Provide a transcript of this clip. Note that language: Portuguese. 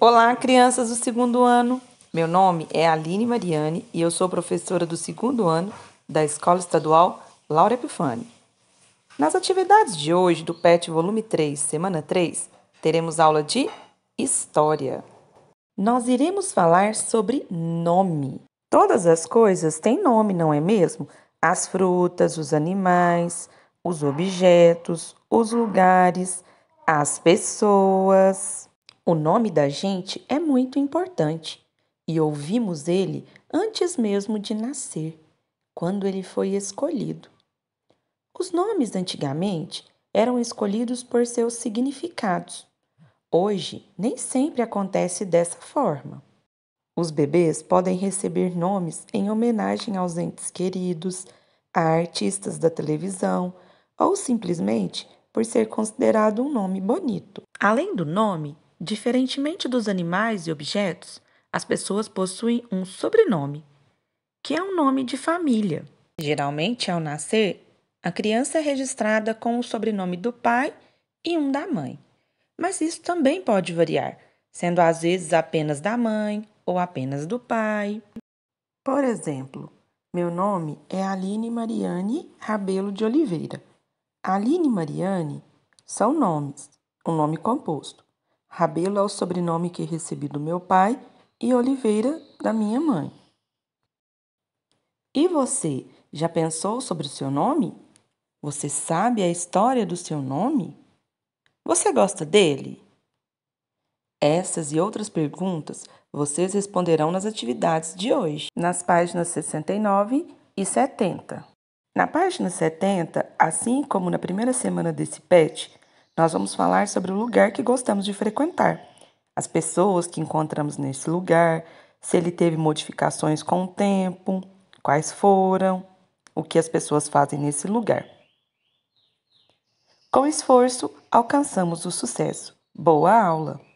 Olá, crianças do segundo ano. Meu nome é Aline Mariani e eu sou professora do segundo ano da Escola Estadual Laura Epifani. Nas atividades de hoje do PET Volume 3, Semana 3, teremos aula de História. Nós iremos falar sobre nome. Todas as coisas têm nome, não é mesmo? As frutas, os animais, os objetos, os lugares, as pessoas. O nome da gente é muito importante e ouvimos ele antes mesmo de nascer, quando ele foi escolhido. Os nomes antigamente eram escolhidos por seus significados. Hoje, nem sempre acontece dessa forma. Os bebês podem receber nomes em homenagem aos entes queridos, a artistas da televisão ou simplesmente por ser considerado um nome bonito. Além do nome, Diferentemente dos animais e objetos, as pessoas possuem um sobrenome, que é um nome de família. Geralmente, ao nascer, a criança é registrada com o sobrenome do pai e um da mãe. Mas isso também pode variar, sendo às vezes apenas da mãe ou apenas do pai. Por exemplo, meu nome é Aline Mariane Rabelo de Oliveira. Aline e Mariane são nomes, um nome composto. Rabelo é o sobrenome que recebi do meu pai e Oliveira da minha mãe. E você, já pensou sobre o seu nome? Você sabe a história do seu nome? Você gosta dele? Essas e outras perguntas vocês responderão nas atividades de hoje, nas páginas 69 e 70. Na página 70, assim como na primeira semana desse PET, nós vamos falar sobre o lugar que gostamos de frequentar, as pessoas que encontramos nesse lugar, se ele teve modificações com o tempo, quais foram, o que as pessoas fazem nesse lugar. Com esforço, alcançamos o sucesso. Boa aula!